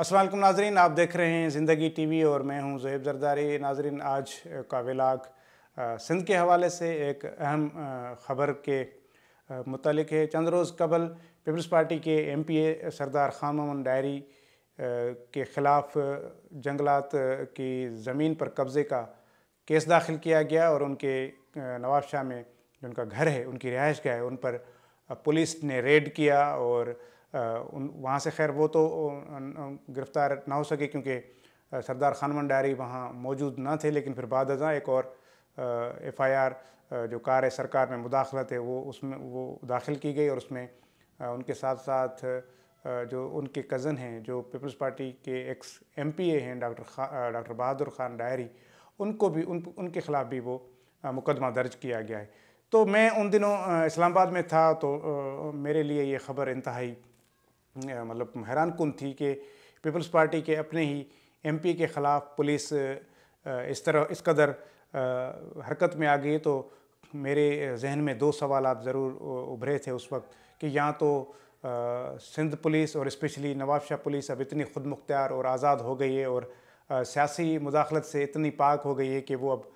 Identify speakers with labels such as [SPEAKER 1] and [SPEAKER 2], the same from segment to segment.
[SPEAKER 1] असल नाजरीन आप देख रहे हैं ज़िंदगी टीवी और मैं हूं जहेब जरदारी नाजरीन आज का विलाग सिंध के हवाले से एक अहम ख़बर के मतलब है चंद रोज़ कबल पीपल्स पार्टी के एम पी ए सरदार खामन डायरी के ख़िलाफ़ जंगलात की ज़मीन पर कब्ज़े का केस दाखिल किया गया और उनके नवाब शाह में जो उनका घर है उनकी रिहाइश गया है उन पर पुलिस ने रेड किया और उन वहाँ से खैर वो तो गिरफ़्तार ना हो सके क्योंकि सरदार खानवन डायरी वहाँ मौजूद ना थे लेकिन फिर बाद अजा एक और एफ़ आई आर जो कार सरकार में मुदाखलत है वो उसमें वो दाखिल की गई और उसमें उनके साथ साथ जो उनके कज़न हैं जो पीपल्स पार्टी के एक्स एम पी ए हैं डॉक्टर खा डॉक्टर बहादुर खान डायरी उनको भी उन उनके ख़िलाफ़ भी वो मुकदमा दर्ज किया गया है तो मैं उन दिनों इस्लामाबाद में था तो मेरे लिए ये ख़बर इंतहाई मतलब हैरान कन थी कि पीपल्स पार्टी के अपने ही एमपी के ख़िलाफ़ पुलिस इस तरह इस कदर हरकत में आ गई तो मेरे जहन में दो सवाल आप ज़रूर उभरे थे उस वक्त कि यहाँ तो सिंध पुलिस और इस्पेशली नवाब शाह पुलिस अब इतनी खुद मुख्तार और आज़ाद हो गई है और सियासी मुदाखलत से इतनी पाक हो गई है कि वो अब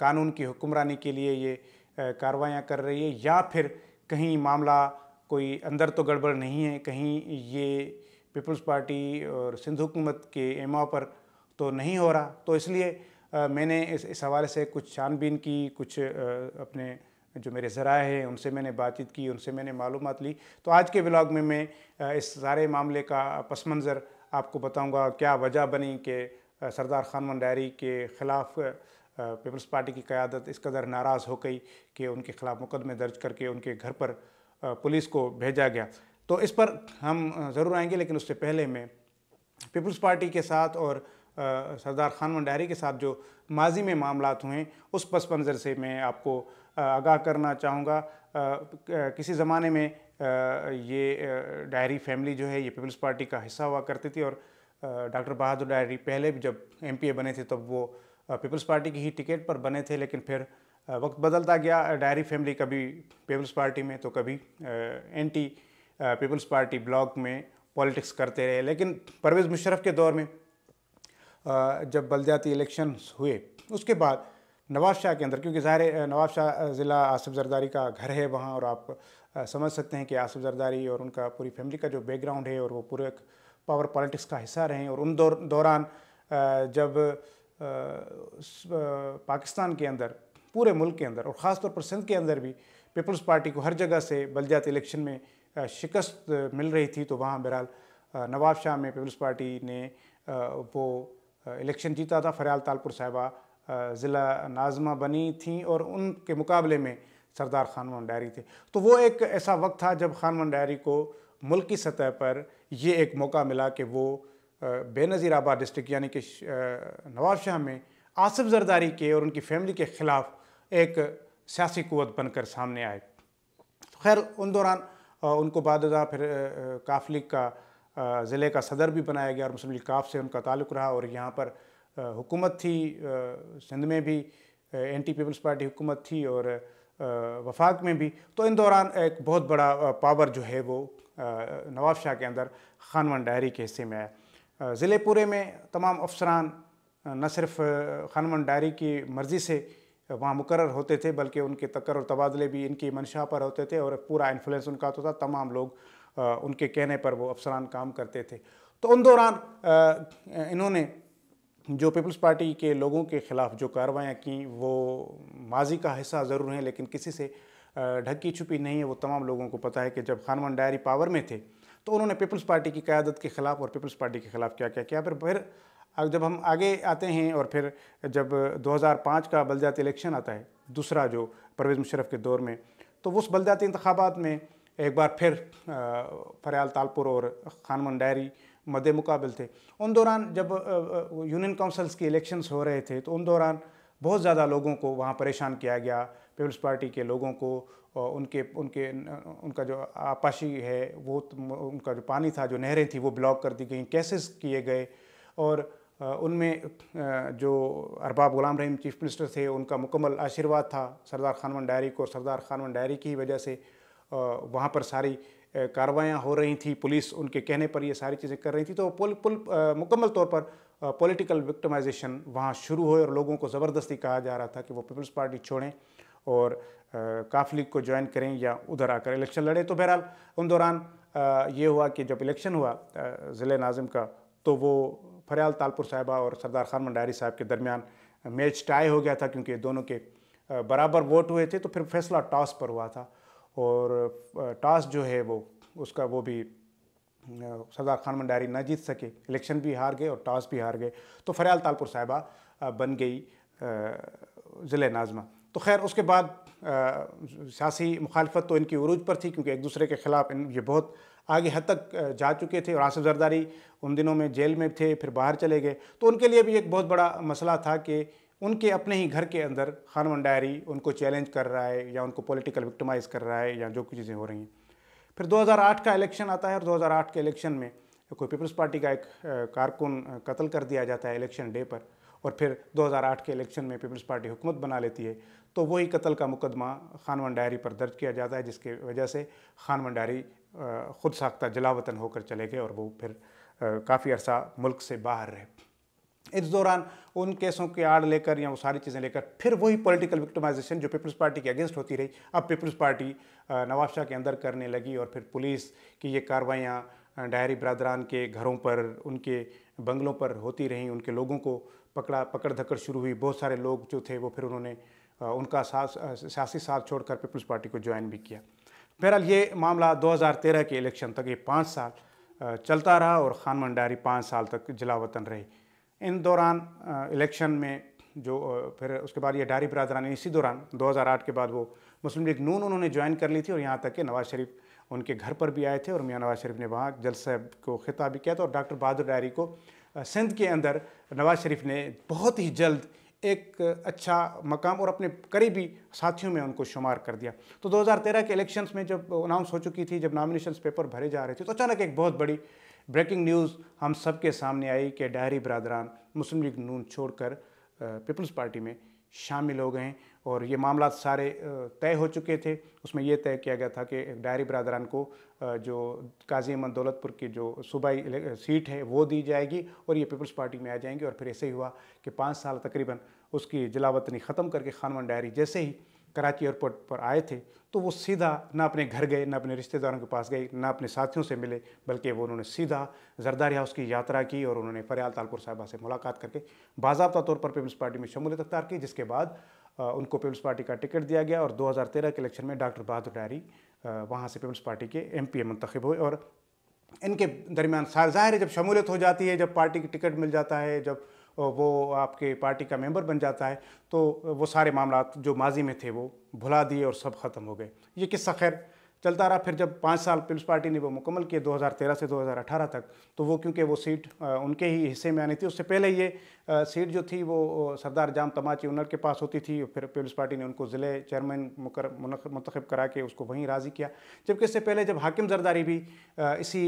[SPEAKER 1] कानून की हुक्मरानी के लिए ये कार्रवाइयाँ कर रही है या फिर कहीं मामला कोई अंदर तो गड़बड़ नहीं है कहीं ये पीपल्स पार्टी और सिंधु हुकूमत के एमा पर तो नहीं हो रहा तो इसलिए आ, मैंने इस, इस हवाले से कुछ छानबीन की कुछ आ, अपने जो मेरे ज़रा हैं उनसे मैंने बातचीत की उनसे मैंने मालूम ली तो आज के ब्लॉग में मैं इस सारे मामले का पस मंज़र आपको बताऊँगा क्या वजह बनी कि सरदार खान मंडारी के ख़िलाफ़ पीपल्स पार्टी की क़्यादत इस कदर नाराज़ हो गई कि उनके ख़िलाफ़ मुकदमे दर्ज करके उनके घर पर पुलिस को भेजा गया तो इस पर हम ज़रूर आएंगे लेकिन उससे पहले मैं पीपल्स पार्टी के साथ और सरदार खान मंडारी के साथ जो माजी में मामला हुए उस पस मंज़र से मैं आपको आगाह करना चाहूँगा किसी ज़माने में ये डायरी फैमिली जो है ये पीपल्स पार्टी का हिस्सा हुआ करती थी और डॉक्टर बहादुर डायरी पहले भी जब एमपीए बने थे तब वो पीपल्स पार्टी की ही टिकट पर बने थे लेकिन फिर वक्त बदलता गया डायरी फैमिली कभी पीपल्स पार्टी में तो कभी एंटी पीपल्स पार्टी ब्लॉक में पॉलिटिक्स करते रहे लेकिन परवेज़ मुशरफ के दौर में जब बलदियाती इलेक्शन हुए उसके बाद नवाब शाह के अंदर क्योंकि ज़ाहिर नवाब शाह ज़िला आसफ़ जरदारी का घर है वहाँ और आप समझ सकते हैं कि आसफ़ जरदारी और उनका पूरी फैमिली का जो बैकग्राउंड है और वो पूरे पावर पॉलिटिक्स का हिस्सा रहे और उन दौर दौरान जब पाकिस्तान के अंदर पूरे मुल्क के अंदर और ख़ासतौर पर सिंध के अंदर भी पीपल्स पार्टी को हर जगह से बलजात इलेक्शन में शिकस्त मिल रही थी तो वहाँ बहरहाल नवाब शाह में पीपल्स पार्टी ने वो इलेक्शन जीता था फरियाल तालपुर साहिबा ज़िला नाजमा बनी थी और उनके मुकाबले में सरदार खानवन डायरी थे तो वो एक ऐसा वक्त था जब खानवन डायरी को मुल्क की सतह पर ये एक मौका मिला कि वो बेनज़ीर आबाद डिस्ट्रिक्ट यानी कि नवाब शाह में आसफ़ जरदारी के और उनकी फैमिली के ख़िलाफ़ एक सियासी क़वत बनकर सामने आए तो खैर उन दौरान उनको बाद फिर काफ लीग का ज़िले का सदर भी बनाया गया और मुस्लिम लीग काफ से उनका ताल्लुक रहा और यहाँ पर हुकूमत थी सिंध में भी एंटी पीपल्स पार्टी हुकूमत थी और वफाक में भी तो इन दौरान एक बहुत बड़ा पावर जो है वो नवाब शाह के अंदर खानवान डायरी के हिस्से में आया ज़िले पूरे में तमाम अफसरान न सिर्फ खानवान डायरी की मर्ज़ी से वहाँ मुकर होते थे बल्कि उनके तकर और तबादले भी इनकी मंशा पर होते थे और पूरा इन्फ्लुएंस उनका होता तो था तमाम लोग उनके कहने पर वो अफसरान काम करते थे तो उन दौरान इन्होंने जो पीपल्स पार्टी के लोगों के ख़िलाफ़ जो कार्रवाइयाँ की वो माजी का हिस्सा ज़रूर हैं लेकिन किसी से ढकी छुपी नहीं है वो तमाम लोगों को पता है कि जब खानवान डायरी पावर में थे तो उन्होंने पीपल्स पार्टी की क़्यादत के ख़िलाफ़ और पीपल्स पार्टी के ख़िलाफ़ क्या क्या किया फिर फिर अब जब हम आगे आते हैं और फिर जब 2005 का बलदाती इलेक्शन आता है दूसरा जो परवेज़ मुशरफ के दौर में तो उस बलदयाती इंतबात में एक बार फिर फरयाल तालपुर और खानमन डायरी मदे मुकाबल थे उन दौरान जब यूनियन काउंसल्स के इलेक्शंस हो रहे थे तो उन दौरान बहुत ज़्यादा लोगों को वहाँ परेशान किया गया पीपल्स पार्टी के लोगों को उनके उनके उनका जो आपाशी है वो तो, उनका जो पानी था जो नहरें थी वो ब्लॉक कर दी गई केसेस किए गए और उनमें जो अरबाब गुलाम रहीम चीफ मिनिस्टर थे उनका मुकम्मल आशीर्वाद था सरदार खानवन डायरी को सरदार खानवन डायरी की वजह से वहाँ पर सारी कार्रवाइयाँ हो रही थी पुलिस उनके कहने पर ये सारी चीज़ें कर रही थी तो पुल पुल मुकम्मल तौर पर पॉलिटिकल विक्टमाइजेशन वहाँ शुरू हुए और लोगों को ज़बरदस्ती कहा जा रहा था कि वो पीपल्स पार्टी छोड़ें और काफ लीग को ज्वाइन करें या उधर आकर इलेक्शन लड़े तो बहरहाल उन दौरान ये हुआ कि जब इलेक्शन हुआ ज़िले नाजिम का तो वो फरियाल तालपुर साहिबा और सरदार खान मंडारी साहब के दरमियान मैच टाई हो गया था क्योंकि दोनों के बराबर वोट हुए थे तो फिर फैसला टॉस पर हुआ था और टॉस जो है वो उसका वो भी सरदार खान मंडारी ना जीत सके इलेक्शन भी हार गए और टॉस भी हार गए तो फरियाल तालपुर साहिबा बन गई ज़िले नाजमा तो खैर उसके बाद सियासी मुखालफत तो इनकी उरूज पर थी क्योंकि एक दूसरे के ख़िलाफ़ ये बहुत आगे हद तक जा चुके थे और आसफ जरदारी उन दिनों में जेल में थे फिर बाहर चले गए तो उनके लिए भी एक बहुत बड़ा मसला था कि उनके अपने ही घर के अंदर खान वन डायरी उनको चैलेंज कर रहा है या उनको पॉलिटिकल विक्टिमाइज़ कर रहा है या जो कुछ चीज़ें हो रही हैं फिर 2008 का इलेक्शन आता है और 2008 के इलेक्शन में कोई पीपल्स पार्टी का एक कारकुन कत्ल कर दिया जाता है इलेक्शन डे पर और फिर 2008 के इलेक्शन में पीपल्स पार्टी हुकूमत बना लेती है तो वही कत्ल का मुकदमा खान डायरी पर दर्ज किया जाता है जिसके वजह से खान डायरी ख़ुद साख्ता जलावतन होकर चले गए और वो फिर काफ़ी अरसा मुल्क से बाहर रहे इस दौरान उन केसों की आड़ लेकर या वो सारी चीज़ें लेकर फिर वही पॉलिटिकल विक्टिमाइजेशन जो पीपल्स पार्टी के अगेंस्ट होती रही अब पीपल्स पार्टी नवाब शाह के अंदर करने लगी और फिर पुलिस की ये कार्रवाइयाँ डायरी बरदरान के घरों पर उनके बंगलों पर होती रहीं उनके लोगों को पकड़ा पकड़ धकड़ शुरू हुई बहुत सारे लोग जो थे वो फिर उन्होंने उनका साथ सियासी साथ छोड़कर पीपल्स पार्टी को ज्वाइन भी किया बहरहाल ये मामला 2013 के इलेक्शन तक ये पाँच साल चलता रहा और खान मंडारी पाँच साल तक जिला वतन रही इन दौरान इलेक्शन में जो फिर उसके बाद ये डारी बरदरानी इसी दौरान 2008 के बाद वो मुस्लिम लीग नून उन्होंने ज्वाइन कर ली थी और यहाँ तक कि नवाज़ शरीफ उनके घर पर भी आए थे और मियाँ नवाज़ शरीफ ने वहाँ साहब को खिताब भी किया था और डॉक्टर बहादुर डायरी को सिंध के अंदर नवाज़ शरीफ ने बहुत ही जल्द एक अच्छा मकाम और अपने करीबी साथियों में उनको शुमार कर दिया तो 2013 के इलेक्शंस में जब अनाउंस हो चुकी थी जब नामिनेशन पेपर भरे जा रहे थे तो अचानक एक बहुत बड़ी ब्रेकिंग न्यूज़ हम सब के सामने आई कि डायरी बरदरान मुस्लिम लीग नून छोड़कर पीपल्स पार्टी में शामिल हो गए और ये मामला सारे तय हो चुके थे उसमें यह तय किया गया था कि डायरी बरदरान को जो काजी अहमद दौलतपुर की जो सूबाई सीट है वो दी जाएगी और ये पीपल्स पार्टी में आ जाएंगे और फिर ऐसे ही हुआ कि पाँच साल तकरीबन उसकी जिलावतनी ख़त्म करके खानवन डायरी जैसे ही कराची एयरपोर्ट पर आए थे तो वो सीधा ना अपने घर गए ना अपने रिश्तेदारों के पास गए ना अपने साथियों से मिले बल्कि वो उन्होंने सीधा जरदारी हाउस की यात्रा की और उन्होंने फरियाल तालपुर साहबा से मुलाकात करके बाबा तौर पर पीपल्स पार्टी में शमूलियत अख्तार की जिसके बाद उनको पीपल्स पार्टी का टिकट दिया गया और तेरह के इलेक्शन में डॉक्टर बहादुर डायरी वहाँ से पीपल्स पार्टी के एम पी मंतखब हुए और इनके दरमियान ज़ाहिर है जब शमूलियत हो जाती है जब पार्टी की टिकट मिल जाता है जब वो आपके पार्टी का मेंबर बन जाता है तो वो सारे मामला जो माजी में थे वो भुला दिए और सब ख़त्म हो गए ये किस्सा खैर चलता रहा फिर जब पाँच साल पीपल्स पार्टी ने वो मुकम्मल किए 2013 से 2018 तक तो वो क्योंकि वो सीट उनके ही हिस्से में आनी थी उससे पहले ये सीट जो थी वो सरदार जाम तमाची उनर के पास होती थी फिर पीपल्स पार्टी ने उनको ज़िले चेयरमैन मुकर मंतखब करा के उसको वहीं राज़ी किया जबकि इससे पहले जब हाकिम जरदारी भी इसी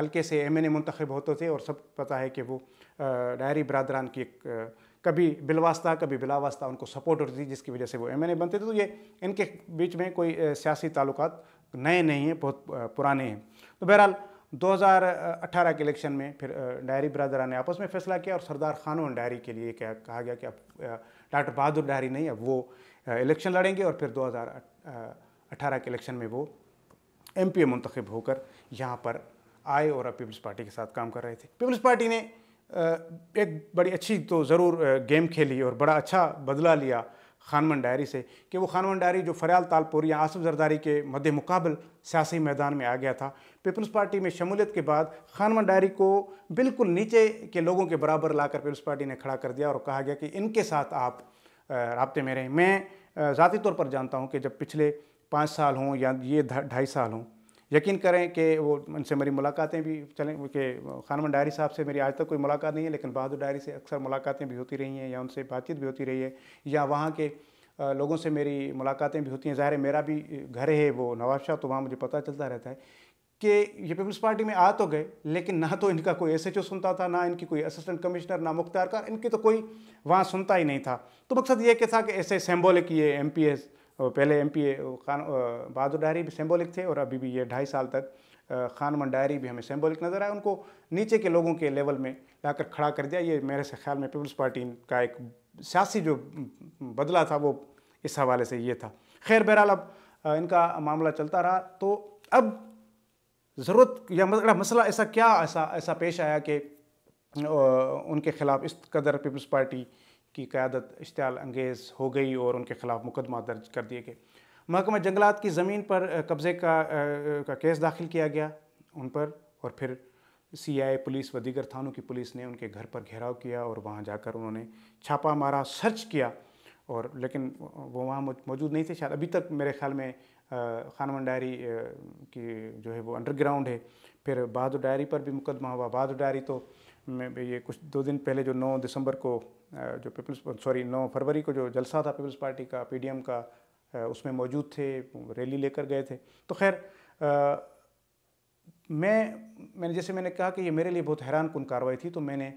[SPEAKER 1] हल्के से एम एन होते थे और सब पता है कि वो डायरी बरदरान की एक कभी बिलवास्ता कभी बिलावास्ता उनको सपोर्ट होती थी जिसकी वजह से वो एम बनते थे तो ये इनके बीच में कोई सियासी ताल्लुकात नए नहीं हैं बहुत पुराने हैं तो बहरहाल 2018 के इलेक्शन में फिर डायरी बरदरा ने आपस में फैसला किया और सरदार खानों डायरी के लिए क्या कहा गया कि अब डॉक्टर बहादुर डायरी नहीं अब वो इलेक्शन लड़ेंगे और फिर 2018 के इलेक्शन में वो एम पी मुंतखब होकर यहाँ पर आए और अब पीपल्स पार्टी के साथ काम कर रहे थे पीपल्स पार्टी ने एक बड़ी अच्छी तो ज़रूर गेम खेली और बड़ा अच्छा बदला लिया खानमन डायरी से कि वो खानमन डायरी जो फरियाल तालपुर या आसफ जरदारी के मद मुकाबल सियासी मैदान में आ गया था पीपल्स पार्टी में शमूलियत के बाद खानमन डायरी को बिल्कुल नीचे के लोगों के बराबर लाकर पीपल्स पार्टी ने खड़ा कर दिया और कहा गया कि इनके साथ आप रबते में रहें मैं ज़ाती तौर पर जानता हूँ कि जब पिछले पाँच साल हों या ये ढाई साल हों यकीन करें कि वो उनसे मेरी मुलाकातें भी चलें कि खानमन डायरी साहब से मेरी आज तक कोई मुलाकात नहीं है लेकिन बहादुर डायरी से अक्सर मुलाकातें भी होती रही हैं या उनसे बातचीत भी होती रही है या वहाँ के लोगों से मेरी मुलाकातें भी होती हैं ज़ाहिर मेरा भी घर है वो नवाब शाह तो वहाँ मुझे पता चलता रहता है कि ये पीपल्स पार्टी में आ तो गए लेकिन ना तो इनका कोई एस सुनता था ना इनकी कोई असिस्टेंट कमिश्नर ना मुख्तार कार इनकी तो कोई वहाँ सुनता ही नहीं था तो मकसद ये कि था कि ऐसे सेम्बोलिक ये एम पहले एम पी खान बहादुर डायरी भी सिम्बोलिक थे और अभी भी ये ढाई साल तक खान डायरी भी हमें सिम्बोलिक नज़र आया उनको नीचे के लोगों के लेवल में लाकर खड़ा कर दिया ये मेरे से ख्याल में पीपल्स पार्टी का एक सियासी जो बदला था वो इस हवाले से ये था खैर बहरहाल अब इनका मामला चलता रहा तो अब ज़रूरत या मतलब मसला ऐसा क्या ऐसा ऐसा पेश आया कि उनके ख़िलाफ़ इस कदर पीपल्स पार्टी की क़्यादत इश्तल अंगेज़ हो गई और उनके ख़िलाफ़ मुकदमा दर्ज कर दिए गए महकमा जंगलात की ज़मीन पर कब्ज़े का का केस दाखिल किया गया उन पर और फिर सी आई पुलिस व दीगर थानों की पुलिस ने उनके घर पर घेराव किया और वहाँ जाकर उन्होंने छापा मारा सर्च किया और लेकिन वो वहाँ मौजूद नहीं थे शायद अभी तक मेरे ख्याल में खानवन डायरी की जो है वो अंडरग्राउंड है फिर बहादुर डायरी पर भी मुकदमा हुआ बहादुर डायरी तो ये कुछ दो दिन पहले जो 9 दिसंबर को जो पीपल्स सॉरी नौ फरवरी को जो जलसा था पीपल्स पार्टी का पी का उसमें मौजूद थे रैली लेकर गए थे तो खैर मैं मैंने जैसे मैंने कहा कि ये मेरे लिए बहुत हैरान कन कार्रवाई थी तो मैंने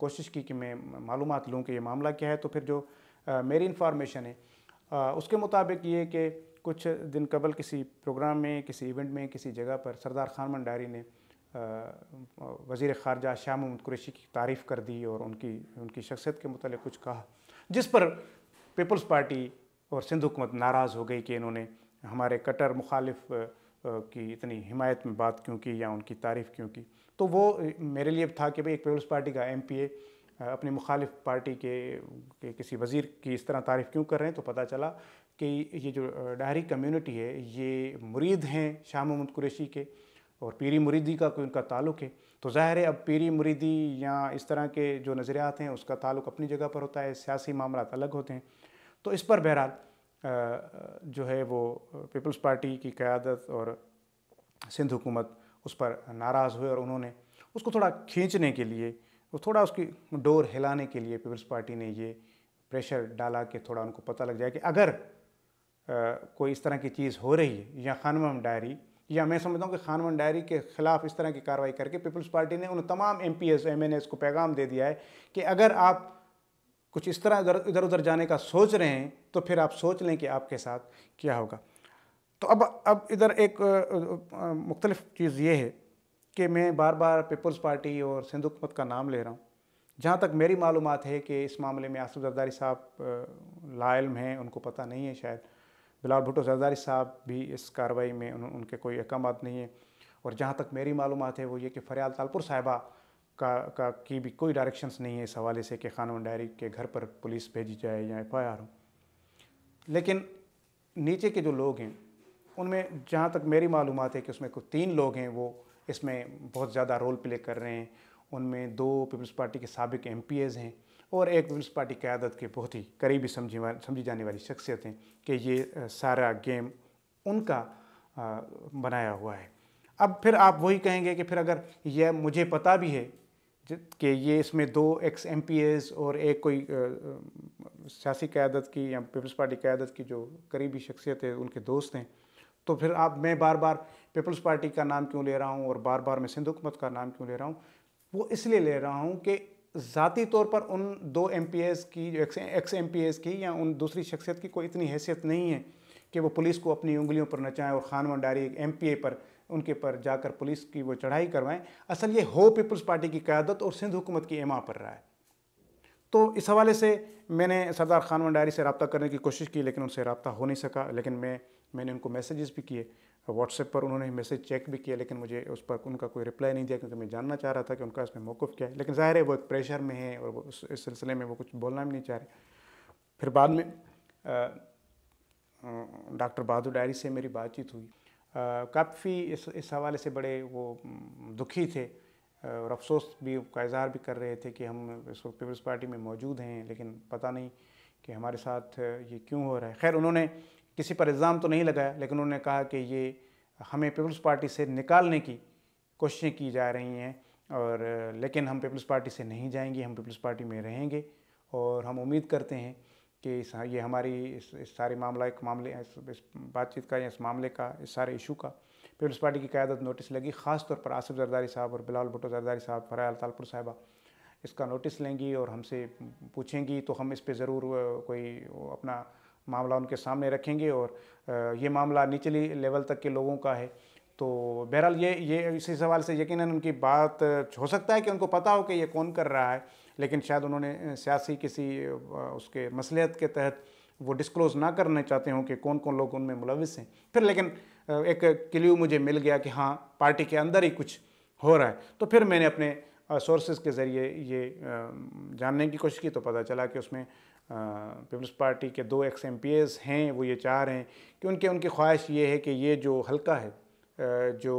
[SPEAKER 1] कोशिश की कि मैं मालूम लूँ कि ये मामला क्या है तो फिर जो मेरी इन्फॉर्मेशन है आ, उसके मुताबिक ये कि कुछ दिन कबल किसी प्रोग्राम में किसी इवेंट में किसी जगह पर सरदार खान मंडारी ने वज़ी ख़ारजा शाह महमूद कुरेशी की तारीफ़ कर दी और उनकी उनकी शख्सियत के मतलब कुछ कहा जिस पर पीपल्स पार्टी और सिंध हुकूमत नाराज़ हो गई कि इन्होंने हमारे कटर मुखालिफ की इतनी हिमायत में बात क्यों की या उनकी तारीफ़ क्यों की तो वो मेरे लिए था कि भाई एक पीपल्स पार्टी का एम पी ए अपनी मुखालिफ पार्टी के, के किसी वज़ीर की इस तरह तारीफ़ क्यों कर रहे हैं तो पता चला कि ये जो डहरी कम्यूनिटी है ये मुरीद हैं शाह महमूद कुरेशी के और पीरी मुरीदी का कोई उनका ताल्लुक है तो ज़ाहिर है अब पीरी मुरीदी या इस तरह के जो नज़रियात हैं उसका ताल्लुक अपनी जगह पर होता है सियासी मामला अलग होते हैं तो इस पर बहरहाल जो है वो पीपल्स पार्टी की क़्यादत और सिंध हुकूमत उस पर नाराज़ हुए और उन्होंने उसको थोड़ा खींचने के लिए वो थोड़ा उसकी डोर हिलाने के लिए पीपल्स पार्टी ने ये प्रेशर डाला कि थोड़ा उनको पता लग जाए कि अगर आ, कोई इस तरह की चीज़ हो रही है या खानवम डायरी या मैं समझता हूँ कि खान डायरी के खिलाफ इस तरह की कार्रवाई करके पीपल्स पार्टी ने उन तमाम M P S M N S को पैगाम दे दिया है कि अगर आप कुछ इस तरह इधर इधर उधर जाने का सोच रहे हैं तो फिर आप सोच लें कि आपके साथ क्या होगा तो अब अब इधर एक मुख्तलफ चीज़ ये है कि मैं बार बार पीपल्स पार्टी और सिंधु हुकूमत का नाम ले रहा हूँ जहाँ तक मेरी मालूम है कि इस मामले में आसफ़ जरदारी साहब लाइल हैं उनको पता नहीं है शायद बिलाल भुट्टो जरदारी साहब भी इस कार्रवाई में उन, उनके कोई अहकाम नहीं है और जहाँ तक मेरी मालूम है वो ये कि फरियाल तालपुर साहिबा का का की भी कोई डायरेक्शंस नहीं है इस हवाले से कि खानवन डायरी के घर पर पुलिस भेजी जाए या एफ आई आर हो लेकिन नीचे के जो लोग हैं उनमें जहाँ तक मेरी मालूम है कि उसमें कुछ तीन लोग हैं वो इसमें बहुत ज़्यादा रोल प्ले कर रहे हैं उनमें दो पीपल्स पार्टी के सबक एम हैं और एक पीपल्स पार्टी क़्यादत के बहुत ही करीबी समझी समझी जाने वाली शख्सियत हैं कि ये सारा गेम उनका बनाया हुआ है अब फिर आप वही कहेंगे कि फिर अगर यह मुझे पता भी है कि ये इसमें दो एक्स एम और एक कोई सियासी क़्यादत की या पीपल्स पार्टी क़्यादत की जो करीबी शख्सियत है उनके दोस्त हैं तो फिर आप मैं बार बार पीपल्स पार्टी का नाम क्यों ले रहा हूँ और बार बार मैं सिंधु हुकूमत का नाम क्यों ले रहा हूँ वो इसलिए ले रहा हूँ कि ज़ाती तौर पर उन दो एम की जो एक्स एक्स एम की या उन दूसरी शख्सियत की कोई इतनी हैसियत नहीं है कि वो पुलिस को अपनी उंगलियों पर नचाएं और डायरी एक एम पर उनके पर जाकर पुलिस की वो चढ़ाई करवाएं असल ये हो पीपल्स पार्टी की क्यादत और सिंध हुकूमत की एमा पर रहा है तो इस हवाले से मैंने सरदार खान डायरी से रबता करने की कोशिश की लेकिन उनसे रबता हो नहीं सका लेकिन मैं मैंने उनको मैसेजेस भी किए व्हाट्सएप पर उन्होंने मैसेज चेक भी किया लेकिन मुझे उस पर उनका कोई रिप्लाई नहीं दिया क्योंकि मैं जानना चाह रहा था कि उनका इसमें मौक़ क्या है लेकिन ज़ाहिर है वो एक प्रेशर में है और वो उस इस सिलसिले में वो कुछ बोलना भी नहीं चाह रहे फिर बाद में डॉक्टर बहादुर डायरी से मेरी बातचीत हुई काफ़ी इस इस हवाले से बड़े वो दुखी थे और अफसोस भी का इजहार भी कर रहे थे कि हम इस वक्त पीपल्स पार्टी में मौजूद हैं लेकिन पता नहीं कि हमारे साथ ये क्यों हो रहा है खैर उन्होंने किसी पर इल्ज़ाम तो नहीं लगाया लेकिन उन्होंने कहा कि ये हमें पीपल्स पार्टी से निकालने की कोशिशें की जा रही हैं और लेकिन हम पीपल्स पार्टी से नहीं जाएंगे हम पीपल्स पार्टी में रहेंगे और हम उम्मीद करते हैं कि इस ये हमारी इस, इस सारे मामला एक मामले इस, इस बातचीत का या इस मामले का इस सारे इशू का पीपल्स पार्टी की क्यादत नोटिस लगी ख़ास तौर पर आसिफ जरदारी साहब और बिलाल भुटो जरदारी साहब फराय अलतालपुर साहबा इसका नोटिस लेंगी और हमसे पूछेंगी तो हम इस पर ज़रूर कोई अपना मामला उनके सामने रखेंगे और ये मामला निचली लेवल तक के लोगों का है तो बहरहाल ये ये इसी सवाल से यकीन उनकी बात हो सकता है कि उनको पता हो कि ये कौन कर रहा है लेकिन शायद उन्होंने सियासी किसी उसके मसलियत के तहत वो डिस्क्लोज़ ना करना चाहते हों कि कौन कौन लोग उनमें मुलविस हैं फिर लेकिन एक क्ल्यू मुझे मिल गया कि हाँ पार्टी के अंदर ही कुछ हो रहा है तो फिर मैंने अपने सोर्सेज के ज़रिए ये जानने की कोशिश की तो पता चला कि उसमें पीपल्स पार्टी के दो एक्स एम हैं वो ये चाह रहे हैं कि उनके उनकी ख्वाहिश ये है कि ये जो हल्का है जो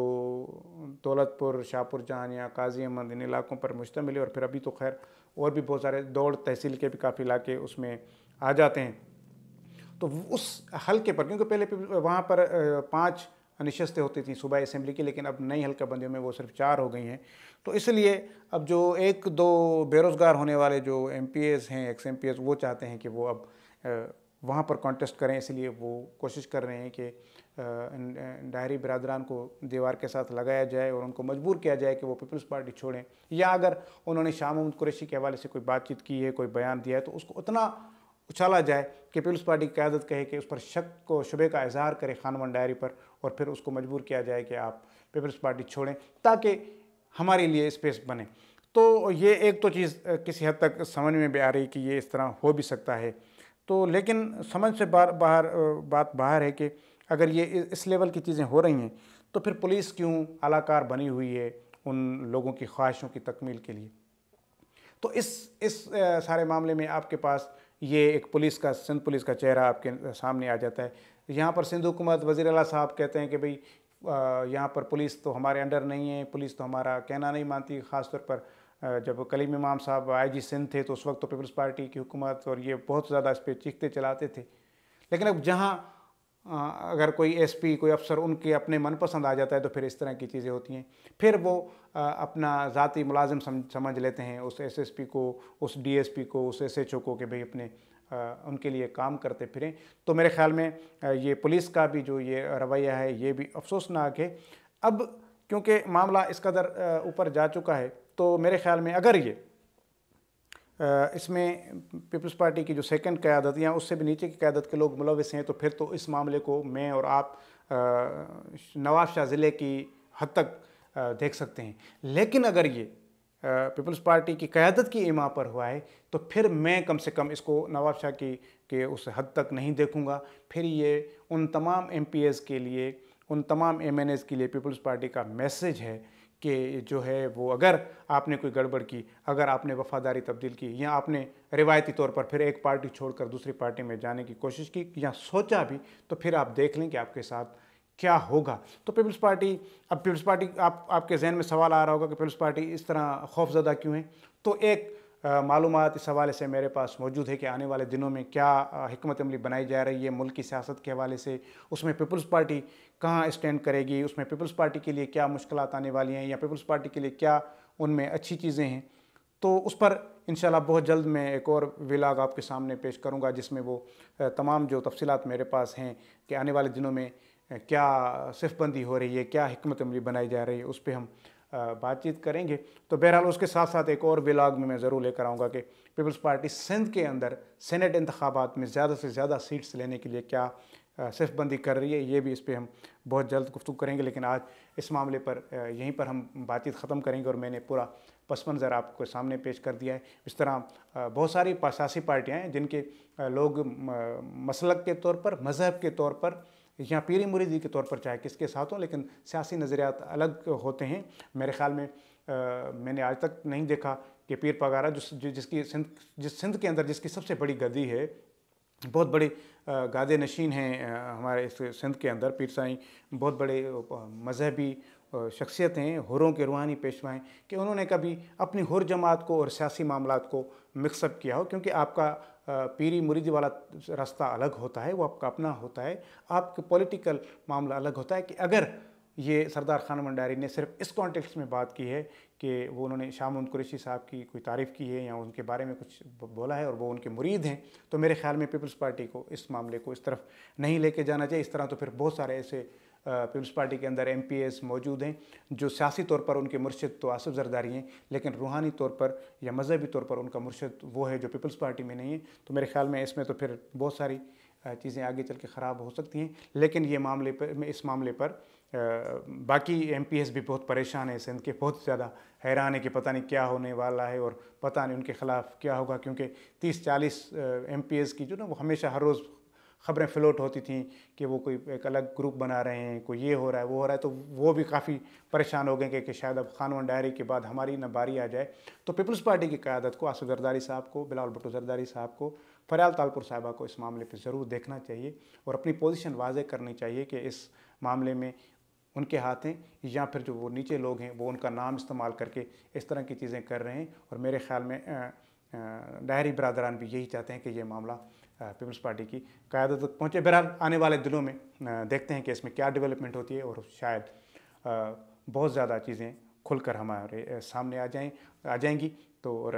[SPEAKER 1] दौलतपुर शाहपुर या काजी अहमद इन इलाकों पर मुश्तमिल है और फिर अभी तो खैर और भी बहुत सारे दौड़ तहसील के भी काफ़ी इलाके उसमें आ जाते हैं तो उस हल्के पर क्योंकि पहले वहाँ पर पाँच नशस्तें होती थी सुबह असम्बली की लेकिन अब नई हल्काबंदियों में वो सिर्फ चार हो गई हैं तो इसलिए अब जो एक दो बेरोज़गार होने वाले जो एम हैं एक्स एम वो चाहते हैं कि वो अब वहाँ पर कॉन्टेस्ट करें इसलिए वो कोशिश कर रहे हैं कि डायरी बरदरान को दीवार के साथ लगाया जाए और उनको मजबूर किया जाए कि वो पीपल्स पार्टी छोड़ें या अगर उन्होंने शाह महमूद कुरेशी के हवाले से कोई बातचीत की है कोई बयान दिया है तो उसको उतना उछाला जाए कि पीपल्स पार्टी की क्यादत कहे कि उस पर शक को शुबे का इजहार करे खानवन डायरी पर और फिर उसको मजबूर किया जाए कि आप पीपल्स पार्टी छोड़ें ताकि हमारे लिए स्पेस बने तो ये एक तो चीज़ किसी हद तक समझ में भी आ रही कि ये इस तरह हो भी सकता है तो लेकिन समझ से बाहर बाहर बात बाहर है कि अगर ये इस लेवल की चीज़ें हो रही हैं तो फिर पुलिस क्यों अलाकार बनी हुई है उन लोगों की ख्वाहिशों की तकमील के लिए तो इस इस सारे मामले में आपके पास ये एक पुलिस का सिंध पुलिस का चेहरा आपके सामने आ जाता है यहाँ पर सिंध हुकूमत वज़ी अला साहब कहते हैं कि भाई यहाँ पर पुलिस तो हमारे अंडर नहीं है पुलिस तो हमारा कहना नहीं मानती खास तौर पर जब कलीम इमाम साहब आई जी सिंध थे तो उस वक्त तो पीपल्स पार्टी की हुकूमत और ये बहुत ज़्यादा इस पर चीखते चलाते थे लेकिन अब जहाँ अगर कोई एसपी कोई अफसर उनके अपने मनपसंद आ जाता है तो फिर इस तरह की चीज़ें होती हैं फिर वो अपना ज़ाती मुलाजिम समझ लेते हैं उस एसएसपी को उस डीएसपी को उस एसएचओ को कि भाई अपने उनके लिए काम करते फिरें तो मेरे ख्याल में ये पुलिस का भी जो ये रवैया है ये भी अफसोसनाक है अब क्योंकि मामला इस कदर ऊपर जा चुका है तो मेरे ख्याल में अगर ये इसमें पीपल्स पार्टी की जो सेकंड क़्यादत या उससे भी नीचे की क़्यादत के लोग मुलविस हैं तो फिर तो इस मामले को मैं और आप नवाब शाह ज़िले की हद तक देख सकते हैं लेकिन अगर ये पीपल्स पार्टी की क़्यादत की इमा पर हुआ है तो फिर मैं कम से कम इसको नवाब शाह की के उस हद तक नहीं देखूंगा फिर ये उन तमाम एम के लिए उन तमाम एम के लिए पीपल्स पार्टी का मैसेज है कि जो है वो अगर आपने कोई गड़बड़ की अगर आपने वफादारी तब्दील की या आपने रिवायती तौर पर फिर एक पार्टी छोड़कर दूसरी पार्टी में जाने की कोशिश की या सोचा भी तो फिर आप देख लें कि आपके साथ क्या होगा तो पीपल्स पार्टी अब पीपल्स पार्टी आप आपके जहन में सवाल आ रहा होगा कि पीपल्स पार्टी इस तरह खौफजदा क्यों है तो एक मालूमती इस हवाले से मेरे पास मौजूद है कि आने वाले दिनों में क्या हमत अमली बनाई जा रही है मुल्क की सियासत के हवाले से उसमें पीपल्स पार्टी कहाँ स्टैंड करेगी उसमें पीपल्स पार्टी के लिए क्या मुश्किल आने वाली हैं या पीपल्स पार्टी के लिए क्या उनमें अच्छी चीज़ें हैं तो उस पर इन बहुत जल्द मैं एक और विलाग आपके सामने पेश करूँगा जिसमें वो तमाम जो तफसीत मेरे पास हैं कि आने वाले दिनों में क्या सिफबंदी हो रही है क्या हमत अमली बनाई जा रही है उस पर हम बातचीत करेंगे तो बहरहाल उसके साथ साथ एक और ब्लाग में मैं ज़रूर लेकर आऊँगा कि पीपल्स पार्टी सिंध के अंदर सेनेट इंतबात में ज़्यादा से ज़्यादा सीट्स लेने के लिए क्या सिफबंदी कर रही है ये भी इस पर हम बहुत जल्द गुफ्तु करेंगे लेकिन आज इस मामले पर यहीं पर हम बातचीत ख़त्म करेंगे और मैंने पूरा पस मंज़र आपको सामने पेश कर दिया है इस तरह बहुत सारी पासासी पार्टियाँ हैं जिनके लोग मसलक के तौर पर मज़हब के तौर पर यहाँ पीरी मुरीदी के तौर पर चाहे किसके साथ हों लेकिन सियासी नज़रियात अलग होते हैं मेरे ख्याल में आ, मैंने आज तक नहीं देखा कि पीर पगारा जिस जिसकी सिंध जिस सिंध के अंदर जिसकी सबसे बड़ी गद्दी है बहुत बड़े गादे नशीन हैं हमारे इस सिंध के अंदर पीर साई बहुत बड़े मजहबी शख्सियत हैं हुरों के रूहानी पेशवा हैं कि उन्होंने कभी अपनी हुर जमात को और सियासी मामला को मिक्सअप किया हो क्योंकि आपका पीरी मुरीदी वाला रास्ता अलग होता है वो आपका अपना होता है आपके पॉलिटिकल मामला अलग होता है कि अगर ये सरदार खान मंडारी ने सिर्फ इस कॉन्टेक्स्ट में बात की है कि वो उन्होंने शाम कुरेशी साहब की कोई तारीफ़ की है या उनके बारे में कुछ बोला है और वो उनके मुरीद हैं तो मेरे ख्याल में पीपल्स पार्टी को इस मामले को इस तरफ नहीं लेके जाना चाहिए इस तरह तो फिर बहुत सारे ऐसे पीपल्स पार्टी के अंदर एम मौजूद हैं जो सियासी तौर पर उनके मुर्शद तो आसफ़ जरदारी हैं लेकिन रूहानी तौर पर या मजहबी तौर पर उनका मुर्शद वो है जो पीपल्स पार्टी में नहीं है तो मेरे ख्याल में इसमें तो फिर बहुत सारी चीज़ें आगे चल के ख़राब हो सकती हैं लेकिन ये मामले पर इस मामले पर बाकी एम भी बहुत परेशान है सिंध के बहुत ज़्यादा हैरान है कि पता नहीं क्या होने वाला है और पता नहीं उनके ख़िलाफ़ क्या होगा क्योंकि 30-40 एम की जो ना वो हमेशा हर रोज़ ख़बरें फ्लोट होती थी कि वो कोई एक अलग ग्रुप बना रहे हैं कोई ये हो रहा है वो हो रहा है तो वो भी काफ़ी परेशान हो गए कि, शायद अब खानवन डायरी के बाद हमारी ना बारी आ जाए तो पीपल्स पार्टी की क्यादत को आसफ़ जरदारी साहब को बिलाल भुट्टो जरदारी साहब को फरयाल तालपुर साहबा को इस मामले पर ज़रूर देखना चाहिए और अपनी पोजिशन वाजे करनी चाहिए कि इस मामले में उनके हाथ हैं या फिर जो वो नीचे लोग हैं वो उनका नाम इस्तेमाल करके इस तरह की चीज़ें कर रहे हैं और मेरे ख्याल में डायरी बरदरान भी यही चाहते हैं कि ये मामला पीपल्स पार्टी की क़्यादत तक पहुँचे बहरहाल आने वाले दिनों में देखते हैं कि इसमें क्या डेवलपमेंट होती है और शायद बहुत ज़्यादा चीज़ें खुलकर हमारे सामने आ जाएं आ जाएंगी तो और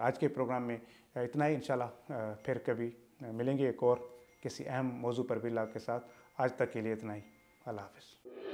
[SPEAKER 1] आज के प्रोग्राम में इतना ही इंशाल्लाह फिर कभी मिलेंगे एक और किसी अहम मौजू पर भी के साथ आज तक के लिए इतना ही अल्लाह हाफिज़